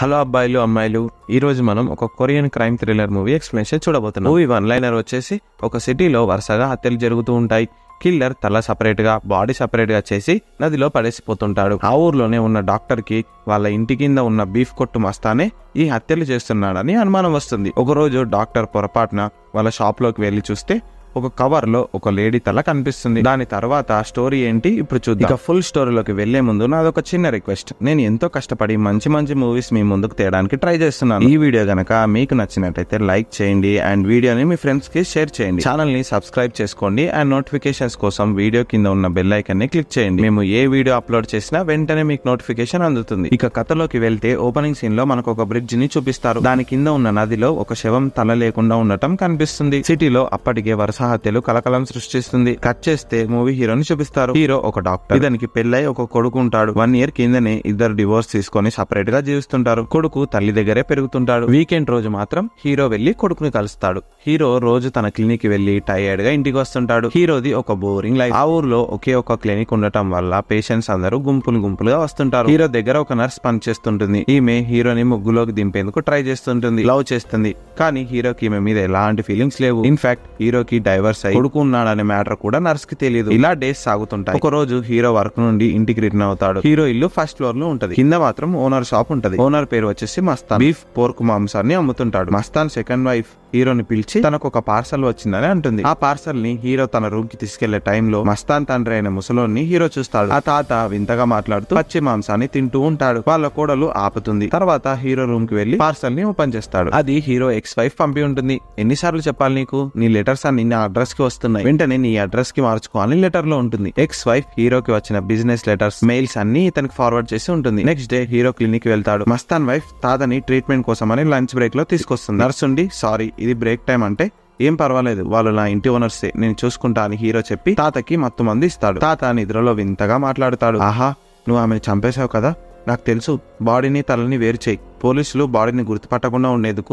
hello అబ్బాయిలు అమ్మాయిలు ఈ రోజు మనం ఒక Korean crime thriller movie explain చేసి చూడబోతున్నాం మూవీ వన్ లైనర్ వచ్చేసి ఒక సిటీలో వరుసగా హత్యలు జరుగుతూ ఉంటాయి కిల్లర్ తల సపరేట్ గా బాడీ సపరేట్ గా చేసి నదిలో పడేసిపోతుంటాడు ఆ ఊర్లోనే ఉన్న డాక్టర్ కి వాళ్ళ ఇంటి కింద ఉన్న బీఫ్ కొట్టు మస్తానే ఈ హత్యలు చేస్తున్నాడని అనుమానం వస్తుంది ఒకరోజు డాక్టర్ పొరపాటున వాళ్ళ షాప్ లోకి వెళ్ళి చూస్తే ఒక కవర్ లో ఒక లేడీ తల కనిపిస్తుంది దాని తర్వాత స్టోరీ ఏంటి ఇప్పుడు చూద్దాం ఇక ఫుల్ స్టోరీలోకి వెళ్లే ముందు నాది ఒక చిన్న రిక్వెస్ట్ నేను ఎంతో కష్టపడి మంచి మంచి మూవీస్ మీ ముందుకు తేయడానికి ట్రై చేస్తున్నాను ఈ వీడియో గనక మీకు నచ్చినట్టయితే లైక్ చేయండి అండ్ వీడియోని మీ ఫ్రెండ్స్ కి షేర్ చేయండి ఛానల్ ని సబ్స్క్రైబ్ చేసుకోండి అండ్ నోటిఫికేషన్స్ కోసం వీడియో కింద ఉన్న బెల్ ఐకన్ ని క్లిక్ చేయండి మేము ఏ వీడియో అప్లోడ్ చేసినా వెంటనే మీకు నోటిఫికేషన్ అందుతుంది ఇక కథలోకి వెళ్తే ఓపెనింగ్ సీన్ లో మనకు ఒక బ్రిడ్జ్ ని చూపిస్తారు దాని కింద ఉన్న నదిలో ఒక శవం తల లేకుండా ఉండటం కనిపిస్తుంది సిటీలో అప్పటికే వరుస ఆత్మహత్యలు కలకలం సృష్టిస్తుంది కట్ చేస్తే మూవీ హీరోని చూపిస్తారు హీరో ఒక డాక్టర్ ఇతనికి పెళ్ళై ఒక కొడుకు ఉంటాడు వన్ ఇయర్ కిందనే ఇద్దరు డివోర్స్ తీసుకొని సపరేట్ గా జీవిస్తుంటారు కొడుకు తల్లి దగ్గరే పెరుగుతుంటాడు వీకెండ్ రోజు మాత్రం హీరో వెళ్లి కొడుకుని కలుస్తాడు హీరో రోజు తన క్లినిక్ వెళ్లి టైర్డ్ గా ఇంటికి వస్తుంటాడు హీరోది ఒక బోరింగ్ లైఫ్ ఆ ఊర్లో ఒకే ఒక క్లినిక్ ఉండటం వల్ల పేషెంట్స్ అందరూ గుంపులు గుంపులుగా వస్తుంటారు హీరో దగ్గర ఒక నర్స్ పనిచేస్తుంటుంది ఈమె హీరోని ముగ్గులోకి దింపేందుకు ట్రై చేస్తుంటుంది లవ్ చేస్తుంది కానీ హీరోకి ఈమె మీద ఎలాంటి ఫీలింగ్స్ లేవు ఇన్ఫాక్ట్ హీరోకి డైవర్స్ అయ్యి కొడుకు మ్యాటర్ కూడా నర్స్ కి తెలియదు ఇలా డేస్ సాగుతుంటాయి ఒక రోజు హీరో వర్క్ నుండి ఇంటికి రిటర్న్ అవుతాడు హీరో ఇల్లు ఫస్ట్ ఫ్లోర్ లో ఉంటది కింద మాత్రం ఓనర్ షాప్ ఉంటది ఓనర్ పేరు వచ్చేసి మస్తాన్ బీఫ్ పోర్క్ మాంసాన్ని అమ్ముతుంటాడు మస్తాన్ సెకండ్ వైఫ్ హీరోని పిలిచి తనకు ఒక పార్సల్ వచ్చిందని అంటుంది ఆ పార్సల్ ని హీరో తన రూమ్ కి తీసుకెళ్లే టైంలో మస్తాన్ తండ్రి అయిన ముసలోని హీరో చూస్తాడు ఆ తాత వింతగా మాట్లాడుతూ పచ్చి మాంసాన్ని తింటూ ఉంటాడు వాళ్ళ కోడలు ఆపుతుంది తర్వాత హీరో రూమ్ కి వెళ్లి పార్సల్ ని ఓపెన్ చేస్తాడు అది హీరో ఎక్స్ వైఫ్ పంపి ఉంటుంది ఎన్నిసార్లు చెప్పాలి నీకు నీ లెటర్స్ అన్ని నా అడ్రస్ కి వస్తున్నాయి వెంటనే నీ అడ్రస్ కి మార్చుకోవాలి లెటర్ లో ఉంటుంది ఎక్స్ వైఫ్ హీరోకి వచ్చిన బిజినెస్ లెటర్స్ మెయిల్స్ అన్ని ఇతనికి ఫార్వర్డ్ చేసి ఉంటుంది నెక్స్ట్ డే హీరో క్లినిక్ వెళ్తాడు మస్తాన్ వైఫ్ తాతని ట్రీట్మెంట్ కోసం అని లంచ్ బ్రేక్ లో తీసుకొస్తుంది నర్స్ ఉండి సారీ ఇది బ్రేక్ టైం అంటే ఏం పర్వాలేదు వాళ్ళు నా ఇంటి ఓనర్సే నేను చూసుకుంటా అని హీరో చెప్పి తాతకి మత్తు మంది ఇస్తాడు తాత నిద్రలో వింతగా మాట్లాడుతాడు ఆహా నువ్వు ఆమెను చంపేశావు కదా నాకు తెలుసు బాడీని తలని వేరు చేయి పోలీసులు బాడీని గుర్తుపట్టకుండా ఉండేందుకు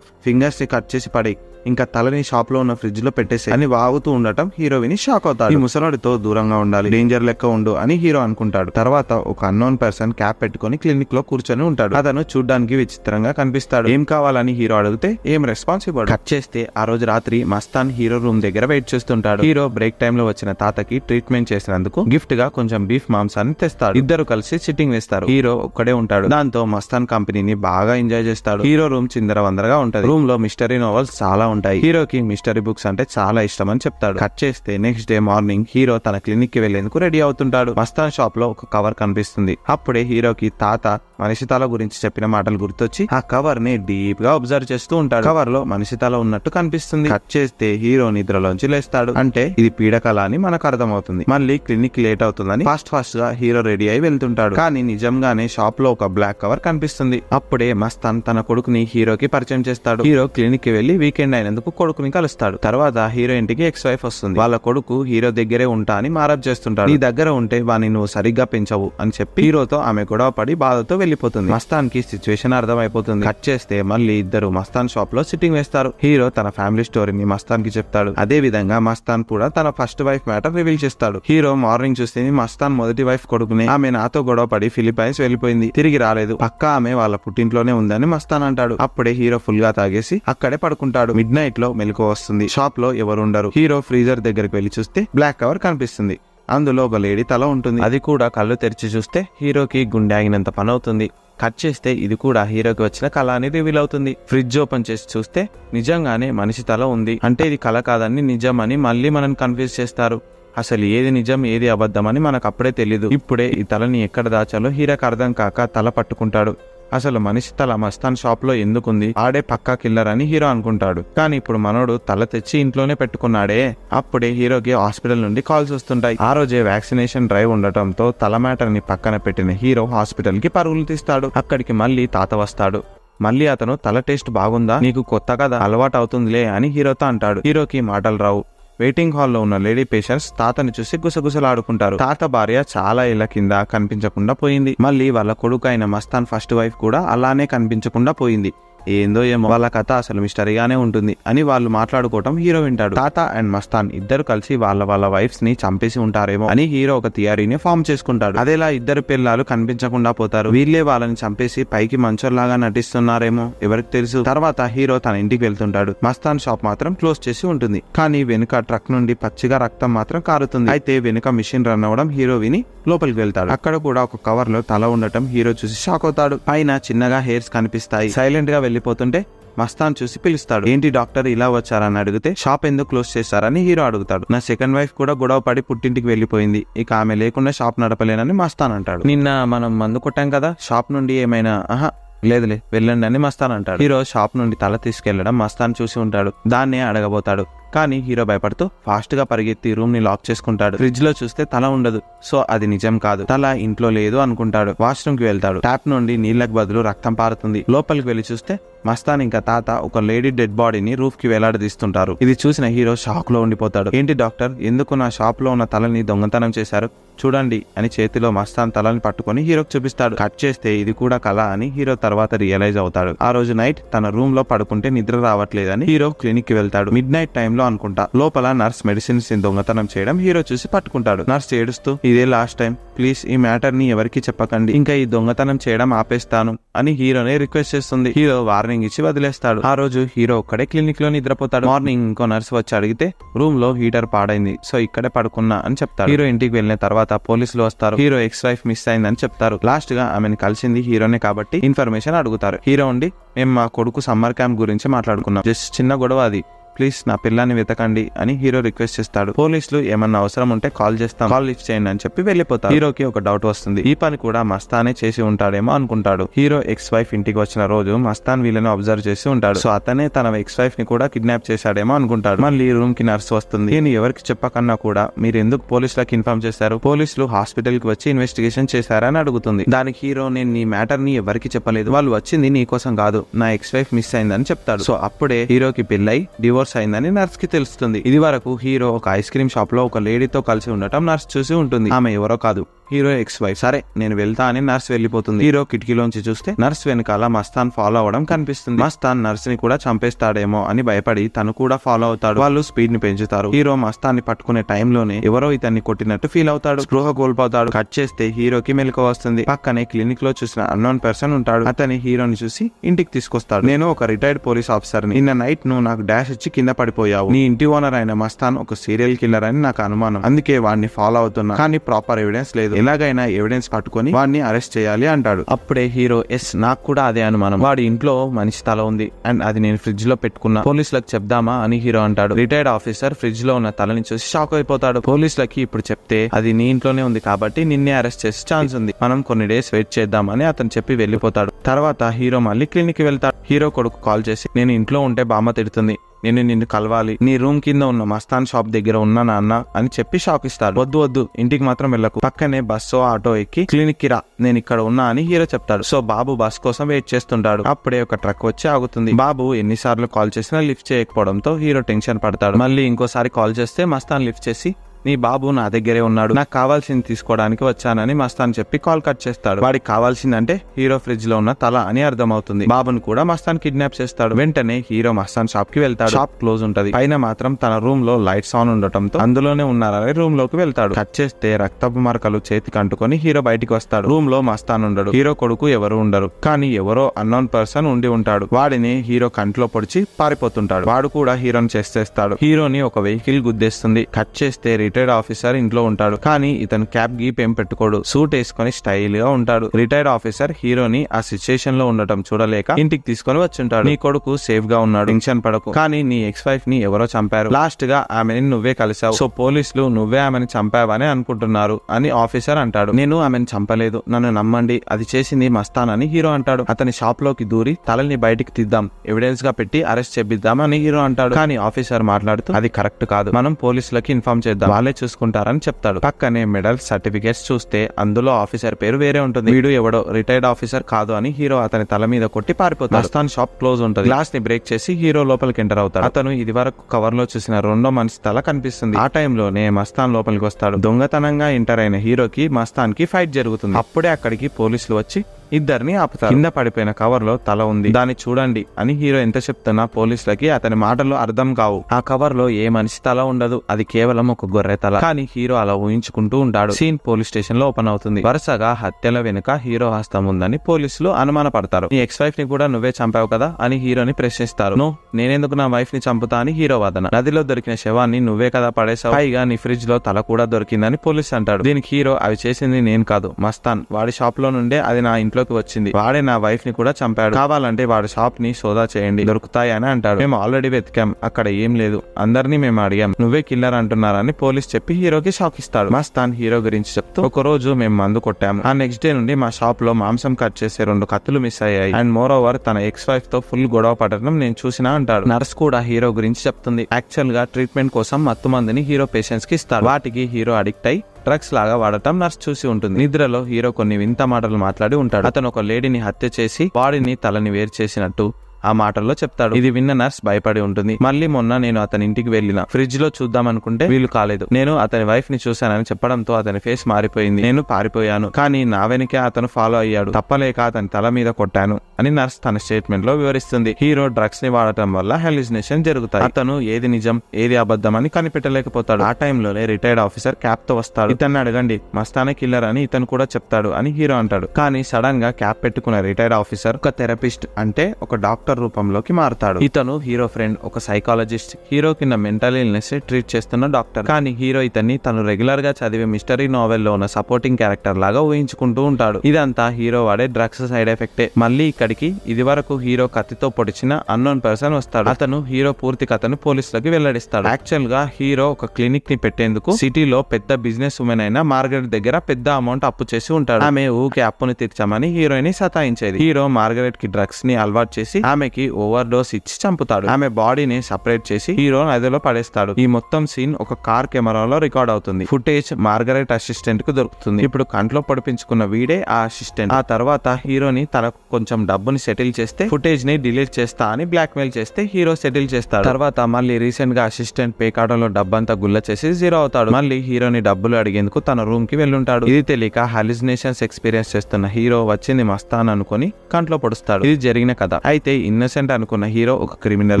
ని కట్ చేసి పడి ఇంకా తలని షాప్ లో ఉన్న ఫ్రిడ్జ్ లో పెట్టేసి అని వాగుతూ ఉండటం విని షాక్ అవుతాడు ఈ ముసలాడితో దూరంగా ఉండాలి డేంజర్ లెక్క ఉండు అని హీరో అనుకుంటాడు తర్వాత ఒక అన్నోన్ పర్సన్ క్యాప్ పెట్టుకుని క్లినిక్ లో కూర్చొని ఉంటాడు అతను చూడ్డానికి విచిత్రంగా కనిపిస్తాడు ఏం కావాలని హీరో అడిగితే ఏం రెస్పాన్స్ ఇవ్వడు కట్ చేస్తే ఆ రోజు రాత్రి మస్తాన్ హీరో రూమ్ దగ్గర వెయిట్ చేస్తుంటాడు హీరో బ్రేక్ టైమ్ లో వచ్చిన తాతకి ట్రీట్మెంట్ చేసినందుకు గిఫ్ట్ గా కొంచెం బీఫ్ మాంసాన్ని తెస్తాడు ఇద్దరు కలిసి సిట్టింగ్ వేస్తారు హీరో ఒక్కడే ఉంటాడు దాంతో మస్తాన్ కంపెనీని బాగా బాగా ఎంజాయ్ చేస్తాడు హీరో రూమ్ చిందర వందరగా ఉంటది రూమ్ లో మిస్టరీ నోవల్స్ చాలా ఉంటాయి హీరోకి మిస్టరీ బుక్స్ అంటే చాలా ఇష్టం అని చెప్తాడు కట్ చేస్తే నెక్స్ట్ డే మార్నింగ్ హీరో తన క్లినిక్ కి వెళ్లేందుకు రెడీ అవుతుంటాడు మస్తాన్ షాప్ లో ఒక కవర్ కనిపిస్తుంది అప్పుడే హీరోకి తాత మనిషితాల గురించి చెప్పిన మాటలు గుర్తొచ్చి ఆ కవర్ ని డీప్ గా అబ్జర్వ్ చేస్తూ ఉంటాడు కవర్ లో మనిషితాల ఉన్నట్టు కనిపిస్తుంది కట్ చేస్తే హీరో నిద్రలోంచి లేస్తాడు అంటే ఇది పీడకల అని మనకు అర్థమవుతుంది మళ్ళీ క్లినిక్ లేట్ అవుతుందని ఫాస్ట్ ఫాస్ట్ గా హీరో రెడీ అయి వెళ్తుంటాడు కానీ నిజంగానే షాప్ లో ఒక బ్లాక్ కవర్ కనిపిస్తుంది అప్పుడే మస్త్ తన కొడుకుని హీరోకి పరిచయం చేస్తాడు హీరో క్లినిక్ కి వెళ్లి వీకెండ్ అయినందుకు కొడుకుని కలుస్తాడు తర్వాత హీరో ఇంటికి ఎక్స్ వైఫ్ వస్తుంది వాళ్ళ కొడుకు హీరో దగ్గరే ఉంటా అని మారప్ చేస్తుంటాడు నీ దగ్గర ఉంటే వాని నువ్వు సరిగ్గా పెంచవు అని చెప్పి హీరోతో ఆమె గొడవ పడి బాధతో వెళ్లిపోతుంది మస్తాన్ కి సిచ్యువేషన్ అర్థమైపోతుంది కట్ చేస్తే మళ్ళీ ఇద్దరు మస్తాన్ షాప్ లో సిట్టింగ్ వేస్తారు హీరో తన ఫ్యామిలీ స్టోరీని మస్తాన్ కి చెప్తాడు అదే విధంగా మస్తాన్ కూడా తన ఫస్ట్ వైఫ్ మ్యాటర్ రివీల్ చేస్తాడు హీరో మార్నింగ్ చూస్తే మస్తాన్ మొదటి వైఫ్ కొడుకుని ఆమె నాతో గొడవ పడి ఫిలిపైన్స్ వెళ్లిపోయింది తిరిగి రాలేదు పక్క ఆమె వాళ్ళ పుట్టింట్లో లోనే ఉందని మస్తాన్ అంటాడు అప్పుడే హీరో ఫుల్ గా తాగేసి అక్కడే పడుకుంటాడు మిడ్ నైట్ లో మెలకు వస్తుంది షాప్ లో ఎవరు ఉండరు హీరో ఫ్రీజర్ దగ్గరికి వెళ్లి చూస్తే బ్లాక్ కవర్ కనిపిస్తుంది అందులో ఒక లేడీ తల ఉంటుంది అది కూడా కళ్ళు తెరిచి చూస్తే హీరోకి గుండె ఆగినంత పని అవుతుంది కట్ చేస్తే ఇది కూడా హీరోకి వచ్చిన కళ అని రివీల్ అవుతుంది ఫ్రిడ్జ్ ఓపెన్ చేసి చూస్తే నిజంగానే మనిషి తల ఉంది అంటే ఇది కళ కాదని నిజం అని మళ్ళీ మనం కన్ఫ్యూజ్ చేస్తారు అసలు ఏది నిజం ఏది అబద్ధం అని మనకు అప్పుడే తెలియదు ఇప్పుడే ఈ తలని ఎక్కడ దాచాలో హీరోకి అర్థం కాక తల పట్టుకుంటాడు అసలు మనిషి తల మస్తాన్ షాప్ లో ఎందుకుంది ఆడే పక్కా కిల్లర్ అని హీరో అనుకుంటాడు కానీ ఇప్పుడు మనోడు తల తెచ్చి ఇంట్లోనే పెట్టుకున్నాడే అప్పుడే హీరోకి హాస్పిటల్ నుండి కాల్స్ వస్తుంటాయి ఆ రోజే వ్యాక్సినేషన్ డ్రైవ్ ఉండటంతో తల మ్యాటర్ ని పక్కన పెట్టిన హీరో హాస్పిటల్ కి పరుగులు తీస్తాడు అక్కడికి మళ్ళీ తాత వస్తాడు మళ్ళీ అతను తల టేస్ట్ బాగుందా నీకు కొత్త కదా అలవాటు అవుతుందిలే అని హీరోతో అంటాడు హీరోకి మాటలు రావు వెయిటింగ్ హాల్లో ఉన్న లేడీ పేషెంట్స్ తాతని చూసి గుసగుసలాడుకుంటారు తాత భార్య చాలా ఇళ్ల కింద కనిపించకుండా పోయింది మళ్ళీ వాళ్ళ కొడుకు అయిన మస్తాన్ ఫస్ట్ వైఫ్ కూడా అలానే కనిపించకుండా పోయింది ఏందో ఏమో వాళ్ళ కథ అసలు మిస్టరీగానే ఉంటుంది అని వాళ్ళు మాట్లాడుకోవటం హీరో వింటాడు తాత అండ్ మస్తాన్ ఇద్దరు కలిసి వాళ్ళ వాళ్ళ వైఫ్స్ ని చంపేసి ఉంటారేమో అని హీరో ఒక థియరీని ఫామ్ చేసుకుంటాడు అదేలా ఇద్దరు పిల్లలు కనిపించకుండా పోతారు వీళ్ళే వాళ్ళని చంపేసి పైకి మంచోర్లాగా నటిస్తున్నారేమో ఎవరికి తెలుసు తర్వాత హీరో తన ఇంటికి వెళ్తుంటాడు మస్తాన్ షాప్ మాత్రం క్లోజ్ చేసి ఉంటుంది కానీ వెనుక ట్రక్ నుండి పచ్చిగా రక్తం మాత్రం కారుతుంది అయితే వెనుక మిషన్ రన్ అవ్వడం హీరో విని లోపలికి వెళ్తాడు అక్కడ కూడా ఒక కవర్ లో తల ఉండటం హీరో చూసి షాక్ అవుతాడు పైన చిన్నగా హెయిర్స్ కనిపిస్తాయి సైలెంట్ గా వెళ్ళి వెళ్ళిపోతుంటే మస్తాన్ చూసి పిలుస్తాడు ఏంటి డాక్టర్ ఇలా వచ్చారని అడిగితే షాప్ ఎందుకు క్లోజ్ చేశారని హీరో అడుగుతాడు నా సెకండ్ వైఫ్ కూడా గొడవ పడి పుట్టింటికి వెళ్ళిపోయింది ఇక ఆమె లేకుండా షాప్ నడపలేనని మస్తాన్ అంటాడు నిన్న మనం మందు కొట్టాం కదా షాప్ నుండి ఏమైనా ఆహా లేదులే వెళ్ళండి అని మస్తాన్ అంటాడు హీరో షాప్ నుండి తల తీసుకెళ్లడం మస్తాన్ చూసి ఉంటాడు దాన్నే అడగబోతాడు కానీ హీరో భయపడుతూ ఫాస్ట్గా పరిగెత్తి రూమ్ని లాక్ చేసుకుంటాడు ఫ్రిడ్జ్లో చూస్తే తల ఉండదు సో అది నిజం కాదు తల ఇంట్లో లేదు అనుకుంటాడు వాష్రూమ్కి వెళ్తాడు ట్యాప్ నుండి నీళ్లకు బదులు రక్తం పారుతుంది లోపలికి వెళ్ళి చూస్తే మస్తాన్ ఇంకా తాత ఒక లేడీ డెడ్ బాడీని రూఫ్ కి వేలాడదీస్తుంటారు ఇది చూసిన హీరో షాక్ లో ఉండిపోతాడు ఏంటి డాక్టర్ ఎందుకు నా షాప్ లో ఉన్న తలని దొంగతనం చేశారు చూడండి అని చేతిలో మస్తాన్ తలని పట్టుకుని హీరోకి చూపిస్తాడు కట్ చేస్తే ఇది కూడా కళ అని హీరో తర్వాత రియలైజ్ అవుతాడు ఆ రోజు నైట్ తన రూమ్ లో పడుకుంటే నిద్ర రావట్లేదని హీరో క్లినిక్ కి వెళ్తాడు మిడ్ నైట్ టైంలో అనుకుంటా లోపల నర్స్ మెడిసిన్స్ దొంగతనం చేయడం హీరో చూసి పట్టుకుంటాడు నర్స్ ఏడుస్తూ ఇదే లాస్ట్ టైం ప్లీజ్ ఈ మ్యాటర్ ని ఎవరికి చెప్పకండి ఇంకా ఈ దొంగతనం చేయడం ఆపేస్తాను అని హీరోనే రిక్వెస్ట్ చేస్తుంది హీరో వారిని మార్నింగ్ ఇచ్చి వదిలేస్తాడు ఆ రోజు హీరో ఒక్కడే క్లినిక్ లో నిద్రపోతాడు మార్నింగ్ ఇంకో నర్స్ వచ్చి అడిగితే రూమ్ లో హీటర్ పాడైంది సో ఇక్కడే పడుకున్నా అని చెప్తాడు హీరో ఇంటికి వెళ్ళిన తర్వాత పోలీసులు వస్తారు హీరో ఎక్స్ వైఫ్ మిస్ అయిందని చెప్తారు లాస్ట్ గా ఆమెను కలిసింది హీరోనే కాబట్టి ఇన్ఫర్మేషన్ అడుగుతారు హీరో ఉండి మేము మా కొడుకు సమ్మర్ క్యాంప్ గురించి మాట్లాడుకున్నాం జస్ట్ చిన్న గొడవ అది ప్లీజ్ నా పిల్లాన్ని వెతకండి అని హీరో రిక్వెస్ట్ చేస్తాడు పోలీసులు ఏమన్నా అవసరం ఉంటే కాల్ చేస్తాం కాల్ లిఫ్ట్ చేయండి అని చెప్పి వెళ్ళిపోతాడు హీరోకి ఒక డౌట్ వస్తుంది ఈ పని కూడా మస్తానే చేసి ఉంటాడేమో అనుకుంటాడు హీరో ఎక్స్ వైఫ్ ఇంటికి వచ్చిన రోజు మస్తాన్ వీళ్ళని అబ్జర్వ్ చేసి ఉంటాడు సో అతనే తన ఎక్స్ వైఫ్ ని కూడా కిడ్నాప్ చేశాడేమో అనుకుంటాడు మళ్ళీ రూమ్ కి నర్స్ వస్తుంది నేను ఎవరికి చెప్పకన్నా కూడా మీరు ఎందుకు పోలీసులకు ఇన్ఫార్మ్ చేశారు పోలీసులు హాస్పిటల్ కి వచ్చి ఇన్వెస్టిగేషన్ చేశారని అడుగుతుంది దానికి హీరో నేను నీ మ్యాటర్ ని ఎవరికి చెప్పలేదు వాళ్ళు వచ్చింది నీ కోసం కాదు నా ఎక్స్ వైఫ్ మిస్ అయిందని చెప్తాడు సో అప్పుడే హీరోకి పెళ్ళై డివోర్స్ అవర్స్ అయిందని నర్స్ కి తెలుస్తుంది ఇది వరకు హీరో ఒక ఐస్ క్రీమ్ షాప్ లో ఒక లేడీతో కలిసి ఉండటం నర్స్ చూసి ఉంటుంది ఆమె ఎవరో కాదు హీరో ఎక్స్ వైఫ్ సరే నేను వెళ్తా అని నర్స్ వెళ్ళిపోతుంది హీరో కిటికీలోంచి చూస్తే నర్స్ వెనకాల మస్తాన్ ఫాలో అవడం కనిపిస్తుంది మస్తాన్ నర్స్ ని కూడా చంపేస్తాడేమో అని భయపడి తను కూడా ఫాలో అవుతాడు వాళ్ళు స్పీడ్ ని పెంచుతారు హీరో మస్తాన్ ని పట్టుకునే టైంలోనే ఎవరో ఇతన్ని కొట్టినట్టు ఫీల్ అవుతాడు స్పృహ కోల్పోతాడు కట్ చేస్తే హీరోకి మెలకు వస్తుంది పక్కనే క్లినిక్ లో చూసిన అన్నోన్ పర్సన్ ఉంటాడు అతని హీరోని చూసి ఇంటికి తీసుకొస్తాడు నేను ఒక రిటైర్డ్ పోలీస్ ఆఫీసర్ ని నిన్న నైట్ నువ్వు నాకు డాష్ ఇచ్చి కింద పడిపోయావు నీ ఇంటి ఓనర్ అయిన మస్తాన్ ఒక సీరియల్ కిల్లర్ అని నాకు అనుమానం అందుకే వాడిని ఫాలో అవుతున్నా కానీ ప్రాపర్ ఎవిడెన్స్ లేదు ఎలాగైనా ఎవిడెన్స్ పట్టుకొని వాడిని అరెస్ట్ చేయాలి అంటాడు అప్పుడే హీరో ఎస్ నాకు కూడా అదే అనుమానం వాడి ఇంట్లో మనిషి తల ఉంది అండ్ అది నేను ఫ్రిడ్జ్ లో పెట్టుకున్నా పోలీసులకు చెప్దామా అని హీరో అంటాడు రిటైర్డ్ ఆఫీసర్ ఫ్రిడ్జ్ లో ఉన్న తలని చూసి షాక్ అయిపోతాడు పోలీసులకి ఇప్పుడు చెప్తే అది నీ ఇంట్లోనే ఉంది కాబట్టి నిన్నే అరెస్ట్ చేసే ఛాన్స్ ఉంది మనం కొన్ని డేస్ వెయిట్ చేద్దామని అతను చెప్పి వెళ్ళిపోతాడు తర్వాత హీరో మళ్ళీ క్లినిక్ వెళ్తాడు హీరో కొడుకు కాల్ చేసి నేను ఇంట్లో ఉంటే బామ్మ తిడుతుంది నేను నిన్ను కలవాలి నీ రూమ్ కింద ఉన్న మస్తాన్ షాప్ దగ్గర ఉన్నా నాన్న అని చెప్పి షాప్ ఇస్తాడు వద్దు వద్దు ఇంటికి మాత్రం వెళ్ళకు పక్కనే బస్సో ఆటో ఎక్కి క్లినిక్ కి రా నేను ఇక్కడ ఉన్నా అని హీరో చెప్తాడు సో బాబు బస్ కోసం వెయిట్ చేస్తుంటాడు అప్పుడే ఒక ట్రక్ వచ్చి ఆగుతుంది బాబు ఎన్నిసార్లు కాల్ చేసినా లిఫ్ట్ చేయకపోవడంతో హీరో టెన్షన్ పడతాడు మళ్ళీ ఇంకోసారి కాల్ చేస్తే మస్తాన్ లిఫ్ట్ చేసి నీ బాబు నా దగ్గరే ఉన్నాడు నాకు కావాల్సింది తీసుకోవడానికి వచ్చానని మస్తాన్ చెప్పి కాల్ కట్ చేస్తాడు వాడికి కావాల్సిందంటే హీరో ఫ్రిడ్జ్ లో ఉన్న తల అని అర్థం అవుతుంది బాబును కూడా మస్తాన్ కిడ్నాప్ చేస్తాడు వెంటనే హీరో మస్తాన్ షాప్ కి వెళ్తాడు షాప్ క్లోజ్ ఉంటది పైన మాత్రం తన రూమ్ లో లైట్స్ ఆన్ ఉండటంతో అందులోనే ఉన్నారని రూమ్ లోకి వెళ్తాడు కట్ చేస్తే రక్తపు మరకలు చేతికి అంటుకొని హీరో బయటికి వస్తాడు రూమ్ లో మస్తాన్ ఉండడు హీరో కొడుకు ఎవరు ఉండరు కానీ ఎవరో అన్నోన్ పర్సన్ ఉండి ఉంటాడు వాడిని హీరో కంట్లో పొడిచి పారిపోతుంటాడు వాడు కూడా హీరోని చేసేస్తాడు హీరోని ఒక వెహికల్ గుద్దేస్తుంది కట్ చేస్తే రిటర్న్ రిటైర్డ్ ఆఫీసర్ ఇంట్లో ఉంటాడు కానీ ఇతను క్యాప్ గీప్ ఏం పెట్టుకోడు సూట్ వేసుకొని స్టైల్ గా ఉంటాడు రిటైర్డ్ ఆఫీసర్ హీరోని ఆ సిచ్యుయేషన్ లో ఉండటం చూడలేక ఇంటికి తీసుకొని వచ్చింటాడు నీ కొడుకు సేఫ్ గా ఉన్నాడు టెన్షన్ పడకు కానీ నీ ఎక్స్ వైఫ్ ని ఎవరో చంపారు లాస్ట్ గా ఆమెని నువ్వే కలిసావు సో పోలీసులు నువ్వే ఆమెను చంపావని అనుకుంటున్నారు అని ఆఫీసర్ అంటాడు నేను ఆమెను చంపలేదు నన్ను నమ్మండి అది చేసింది మస్తాన్ అని హీరో అంటాడు అతని షాప్ లోకి దూరి తలని బయటికి తీద్దాం ఎవిడెన్స్ గా పెట్టి అరెస్ట్ చేపిద్దాం అని హీరో అంటాడు కానీ ఆఫీసర్ మాట్లాడుతూ అది కరెక్ట్ కాదు మనం పోలీసులకి ఇన్ఫార్మ్ చేద్దాం వాళ్ళే చూసుకుంటారని చెప్తాడు పక్కనే మెడల్ సర్టిఫికేట్స్ చూస్తే అందులో ఆఫీసర్ పేరు వేరే ఉంటుంది వీడు ఎవడో రిటైర్డ్ ఆఫీసర్ కాదు అని హీరో అతని తల మీద కొట్టి పారిపోతాడు మస్తాన్ షాప్ క్లోజ్ ఉంటుంది గ్లాస్ ని బ్రేక్ చేసి హీరో లోపలికి ఎంటర్ అవుతాడు అతను ఇది వరకు కవర్ లో చూసిన రెండో మనిషి తల కనిపిస్తుంది ఆ టైంలోనే మస్తాన్ లోపలికి వస్తాడు దొంగతనంగా ఎంటర్ అయిన హీరోకి మస్తాన్ కి ఫైట్ జరుగుతుంది అప్పుడే అక్కడికి పోలీసులు వచ్చి ఇద్దరిని ఆపుతారు కింద పడిపోయిన కవర్ లో తల ఉంది దాన్ని చూడండి అని హీరో ఎంత చెప్తున్నా పోలీసులకి అతని మాటలు అర్థం కావు ఆ కవర్ లో ఏ మనిషి తల ఉండదు అది కేవలం ఒక గొర్రె తల కానీ హీరో అలా ఊహించుకుంటూ ఉంటాడు సీన్ పోలీస్ స్టేషన్ లో ఓపెన్ అవుతుంది వరుసగా హత్యల వెనుక హీరో హస్తం ఉందని పోలీసులు అనుమాన పడతారు నీ ఎక్స్ వైఫ్ ని కూడా నువ్వే చంపావు కదా అని హీరోని ప్రశ్నిస్తారు నో నేనెందుకు నా వైఫ్ ని చంపుతా అని హీరో వాదన నదిలో దొరికిన శవాన్ని నువ్వే కదా పడేసావు పైగా నీ ఫ్రిడ్జ్ లో తల కూడా దొరికిందని పోలీస్ అంటాడు దీనికి హీరో అవి చేసింది నేను కాదు మస్తాన్ వాడి షాప్ లో నుండే అది నా ఇంట్లో ఇంట్లోకి వచ్చింది వాడే నా వైఫ్ ని కూడా చంపాడు కావాలంటే వాడి షాప్ ని సోదా చేయండి దొరుకుతాయని అంటాడు మేము ఆల్రెడీ వెతికాం అక్కడ ఏం లేదు అందరినీ మేము అడిగాం నువ్వే కిల్లర్ అంటున్నారని పోలీస్ చెప్పి హీరోకి షాక్ ఇస్తాడు స్థాన్ హీరో గురించి చెప్తూ ఒక రోజు మేము మందు కొట్టాము ఆ నెక్స్ట్ డే నుండి మా షాప్ లో మాంసం కట్ చేసే రెండు కత్తులు మిస్ అయ్యాయి అండ్ మోర్ ఓవర్ తన ఎక్స్ వైఫ్ తో ఫుల్ గొడవ పడటం నేను చూసినా అంటాడు నర్స్ కూడా హీరో గురించి చెప్తుంది యాక్చువల్ గా ట్రీట్మెంట్ కోసం మత్తు మందిని హీరో పేషెంట్స్ కి ఇస్తాడు వాటికి హీరో అడిక్ట్ అయి డ్రగ్స్ లాగా వాడటం నర్స్ చూసి ఉంటుంది నిద్రలో హీరో కొన్ని వింత మాటలు మాట్లాడి ఉంటాడు అతను ఒక లేడీని హత్య చేసి వాడిని తలని వేరు చేసినట్టు ఆ మాటల్లో చెప్తాడు ఇది విన్న నర్స్ భయపడి ఉంటుంది మళ్ళీ మొన్న నేను అతని ఇంటికి వెళ్ళిన ఫ్రిడ్జ్ లో చూద్దాం అనుకుంటే వీలు కాలేదు నేను అతని వైఫ్ ని చూశానని చెప్పడంతో అతని ఫేస్ మారిపోయింది నేను పారిపోయాను కానీ నా వెనకే అతను ఫాలో అయ్యాడు తప్పలేక అతని తల మీద కొట్టాను అని నర్స్ తన స్టేట్మెంట్ లో వివరిస్తుంది హీరో డ్రగ్స్ ని వాడటం వల్ల హెలిజినేషన్ జరుగుతాయి అతను ఏది నిజం ఏది అబద్ధం అని కనిపెట్టలేకపోతాడు ఆ టైంలోనే రిటైర్డ్ ఆఫీసర్ క్యాప్ తో వస్తాడు ఇతన్ని అడగండి మస్తానే కిల్లర్ అని ఇతను కూడా చెప్తాడు అని హీరో అంటాడు కానీ సడన్ గా క్యాప్ పెట్టుకున్న రిటైర్డ్ ఆఫీసర్ ఒక థెరపిస్ట్ అంటే ఒక డాక్టర్ డాక్టర్ రూపంలోకి మారతాడు ఇతను హీరో ఫ్రెండ్ ఒక సైకాలజిస్ట్ హీరో కింద మెంటల్ ఇల్నెస్ ట్రీట్ చేస్తున్న డాక్టర్ కానీ హీరో ఇతన్ని తను రెగ్యులర్ గా చదివే మిస్టరీ లో ఉన్న సపోర్టింగ్ క్యారెక్టర్ లాగా ఊహించుకుంటూ ఉంటాడు ఇదంతా హీరో వాడే డ్రగ్స్ సైడ్ ఎఫెక్టే మళ్ళీ ఇక్కడికి ఇది వరకు హీరో కత్తితో పొడిచిన అన్నోన్ పర్సన్ వస్తాడు అతను హీరో పూర్తి కథను పోలీసులకు వెల్లడిస్తాడు యాక్చువల్ గా హీరో ఒక క్లినిక్ ని పెట్టేందుకు సిటీలో పెద్ద బిజినెస్ ఉమెన్ అయిన మార్గరెట్ దగ్గర పెద్ద అమౌంట్ అప్పు చేసి ఉంటాడు ఆమె ఊకే అప్పును తీర్చామని హీరోయిన్ సతాయించేది హీరో మార్గరెట్ కి డ్రగ్స్ ని అలవాటు చేసి ఆమె ఆమెకి ఓవర్ డోస్ ఇచ్చి చంపుతాడు ఆమె బాడీని సపరేట్ చేసి హీరో నదిలో పడేస్తాడు ఈ మొత్తం సీన్ ఒక కార్ కెమెరాలో రికార్డ్ అవుతుంది ఫుటేజ్ మార్గరెట్ అసిస్టెంట్ కు దొరుకుతుంది ఇప్పుడు కంట్లో పడిపించుకున్న వీడే ఆ అసిస్టెంట్ ఆ తర్వాత హీరోని తనకు కొంచెం డబ్బుని సెటిల్ చేస్తే ఫుటేజ్ ని డిలీట్ చేస్తా అని బ్లాక్ మెయిల్ చేస్తే హీరో సెటిల్ చేస్తాడు తర్వాత మళ్ళీ రీసెంట్ గా అసిస్టెంట్ పేకాటంలో డబ్బంతా గుల్ల చేసి జీరో అవుతాడు మళ్ళీ హీరోని డబ్బులు అడిగేందుకు తన రూమ్ కి వెళ్ళుంటాడు ఇది తెలియక హాలిజినేషన్స్ ఎక్స్పీరియన్స్ చేస్తున్న హీరో వచ్చింది మస్తాన్ అనుకుని కంట్లో పొడుస్తాడు ఇది జరిగిన కథ అయితే ఇన్నోసెంట్ అనుకున్న హీరో ఒక క్రిమినల్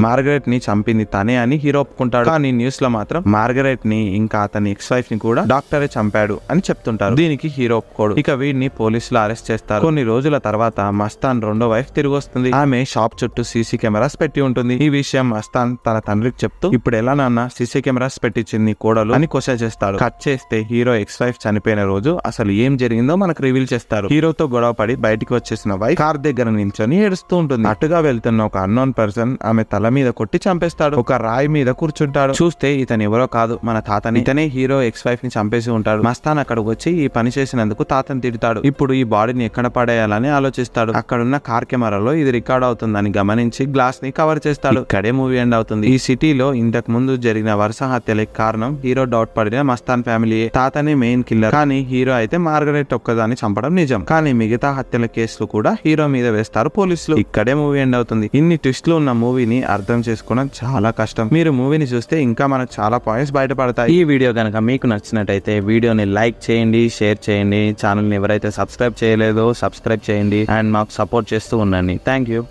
మార్గరెట్ ని చంపింది తనే అని హీరో ఒప్పుకుంటాడు కానీ న్యూస్ లో మాత్రం మార్గరెట్ ని ఇంకా అతని ఎక్స్ వైఫ్ ని కూడా డాక్టరే చంపాడు అని చెప్తుంటారు దీనికి హీరో ఒప్పుకోడు ఇక వీడిని పోలీసులు అరెస్ట్ చేస్తారు కొన్ని రోజుల తర్వాత మస్తాన్ రెండో వైఫ్ తిరిగి వస్తుంది ఆమె షాప్ చుట్టూ సీసీ కెమెరాస్ పెట్టి ఉంటుంది ఈ విషయం మస్తాన్ తన తండ్రికి చెప్తూ ఇప్పుడు ఎలా నాన్న సీసీ కెమెరాస్ పెట్టించింది కోడలు అని క్వశ్చన్ చేస్తాడు కట్ చేస్తే హీరో ఎక్స్ వైఫ్ చనిపోయిన రోజు అసలు ఏం జరిగిందో మనకు రివీల్ చేస్తారు హీరోతో గొడవ పడి బయటికి వచ్చేసిన వైఫ్ కార్ దగ్గర నిల్చొని ఏడుస్తూ ఉంటుంది అటుగా వెళ్తున్న ఒక అన్నోన్ పర్సన్ ఆమె తల మీద కొట్టి చంపేస్తాడు ఒక రాయి మీద కూర్చుంటాడు చూస్తే ఇతను ఎవరో కాదు మన తాతని ఇతనే హీరో ఎక్స్ వైఫ్ ని చంపేసి ఉంటాడు మస్తాన్ అక్కడికి వచ్చి ఈ పని చేసినందుకు తాతని తిడతాడు ఇప్పుడు ఈ బాడీని ఎక్కడ పడేయాలని ఆలోచిస్తాడు అక్కడున్న కార్ కెమెరాలో ఇది రికార్డ్ అవుతుందని గమనించి గ్లాస్ ని కవర్ చేస్తాడు ఇక్కడే మూవీ ఎండ్ అవుతుంది ఈ సిటీలో ఇంతకు ముందు జరిగిన వరుస హత్యలకు కారణం హీరో డౌట్ పడిన మస్తాన్ ఫ్యామిలీ తాతని మెయిన్ కిల్లర్ కానీ హీరో అయితే మార్గరేట్ ఒక్కదాన్ని చంపడం నిజం కానీ మిగతా హత్యల కేసులు కూడా హీరో మీద వేస్తారు పోలీసులు ఇక్కడే మూవీ ఎండ్ అవుతుంది అవుతుంది ఇన్ని ట్విస్ట్లు ఉన్న మూవీని అర్థం చేసుకోవడం చాలా కష్టం మీరు మూవీని చూస్తే ఇంకా మనకు చాలా పాయింట్స్ బయటపడతాయి ఈ వీడియో కనుక మీకు నచ్చినట్టయితే వీడియోని లైక్ చేయండి షేర్ చేయండి ఛానల్ని ఎవరైతే సబ్స్క్రైబ్ చేయలేదో సబ్స్క్రైబ్ చేయండి అండ్ మాకు సపోర్ట్ చేస్తూ ఉండండి థ్యాంక్ యూ